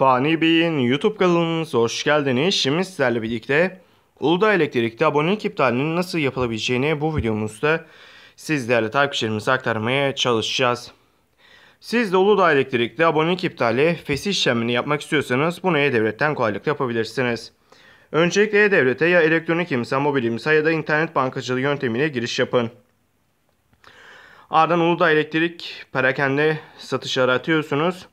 Fani Bey'in YouTube kanalınıza hoş geldiniz. Şimdi sizlerle birlikte Uludağ Elektrik'te abonelik iptalinin nasıl yapılabileceğini bu videomuzda sizlerle takipçilerimize aktarmaya çalışacağız. Siz de Uludağ Elektrik'te abonelik iptali fesih işlemini yapmak istiyorsanız bunu E-Devlet'ten kolaylıkla yapabilirsiniz. Öncelikle E-Devlet'e ya elektronik imza, mobil imza ya da internet bankacılığı yöntemiyle giriş yapın. Ardından Uludağ Elektrik perakende satışları aratıyorsunuz.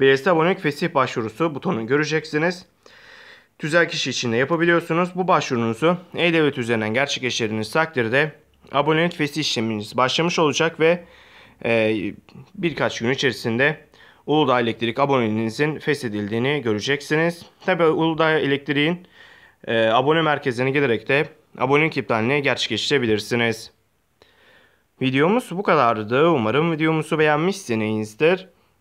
Belirsiz abonelik fesih başvurusu butonunu göreceksiniz. Tüzel kişi için de yapabiliyorsunuz. Bu başvurunuzu E-Devlet üzerinden gerçekleştirdiğiniz takdirde abonelik fesih işleminiz başlamış olacak ve e, birkaç gün içerisinde Uludağ Elektrik aboneliğinizin feshedildiğini göreceksiniz. Tabi Uludağ Elektrik'in e, abone merkezine giderek de abonelik iptalini gerçekleştirebilirsiniz. Videomuz bu kadardı. Umarım videomuzu beğenmişsinizdir.